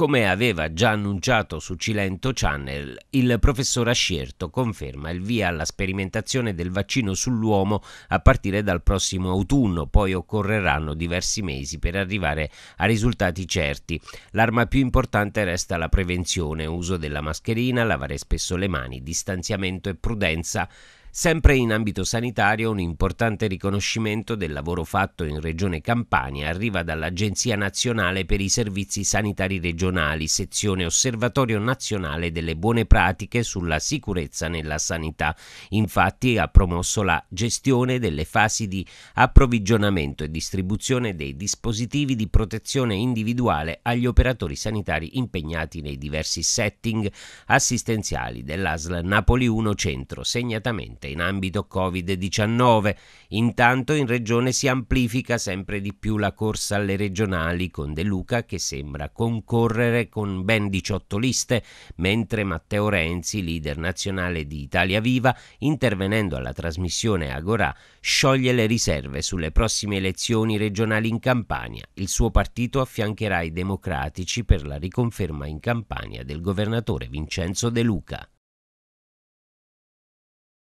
Come aveva già annunciato su Cilento Channel, il professor Ascierto conferma il via alla sperimentazione del vaccino sull'uomo a partire dal prossimo autunno, poi occorreranno diversi mesi per arrivare a risultati certi. L'arma più importante resta la prevenzione, uso della mascherina, lavare spesso le mani, distanziamento e prudenza Sempre in ambito sanitario, un importante riconoscimento del lavoro fatto in Regione Campania arriva dall'Agenzia Nazionale per i Servizi Sanitari Regionali, sezione Osservatorio Nazionale delle Buone Pratiche sulla sicurezza nella sanità. Infatti ha promosso la gestione delle fasi di approvvigionamento e distribuzione dei dispositivi di protezione individuale agli operatori sanitari impegnati nei diversi setting assistenziali dell'ASL Napoli 1 Centro, segnatamente presente in ambito Covid-19. Intanto in regione si amplifica sempre di più la corsa alle regionali con De Luca che sembra concorrere con ben 18 liste, mentre Matteo Renzi, leader nazionale di Italia Viva, intervenendo alla trasmissione Agora, scioglie le riserve sulle prossime elezioni regionali in Campania. Il suo partito affiancherà i democratici per la riconferma in Campania del governatore Vincenzo De Luca.